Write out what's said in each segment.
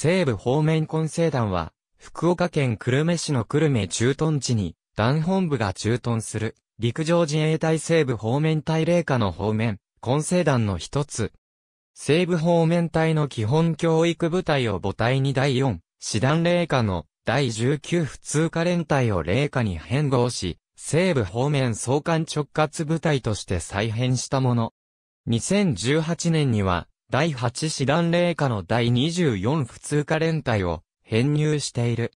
西部方面混成団は、福岡県久留米市の久留米駐屯地に、団本部が駐屯する、陸上自衛隊西部方面隊霊下の方面、混成団の一つ。西部方面隊の基本教育部隊を母体に第4、師団霊下の第19普通科連隊を霊下に変合し、西部方面総監直轄部隊として再編したもの。2018年には、第8師団霊下の第24普通科連隊を編入している。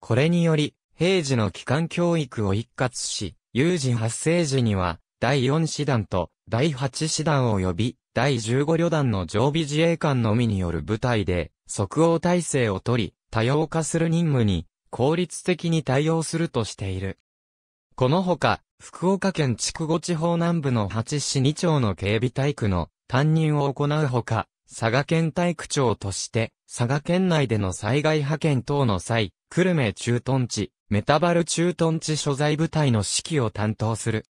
これにより、平時の機関教育を一括し、有事発生時には、第4師団と第8師団及び第15旅団の常備自衛官のみによる部隊で即応体制をとり、多様化する任務に効率的に対応するとしている。このほか、福岡県筑後地方南部の8市2町の警備体育の担任を行うほか、佐賀県体育庁として、佐賀県内での災害派遣等の際、久留米駐屯地、メタバル駐屯地所在部隊の指揮を担当する。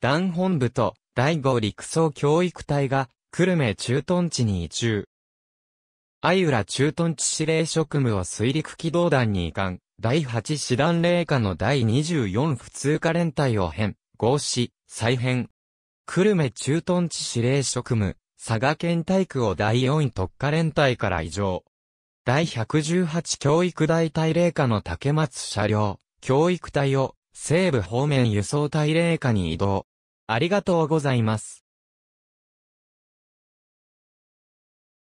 団本部と、第5陸曹教育隊が、久留米駐屯地に移住。相浦駐屯地司令職務を水陸機動団に移管、第8師団令下の第24普通科連隊を編、合し、再編。久留米駐屯地司令職務、佐賀県体育を第4特化連隊から異常。第118教育大隊霊下の竹松車両、教育隊を西部方面輸送隊霊下に移動。ありがとうございます。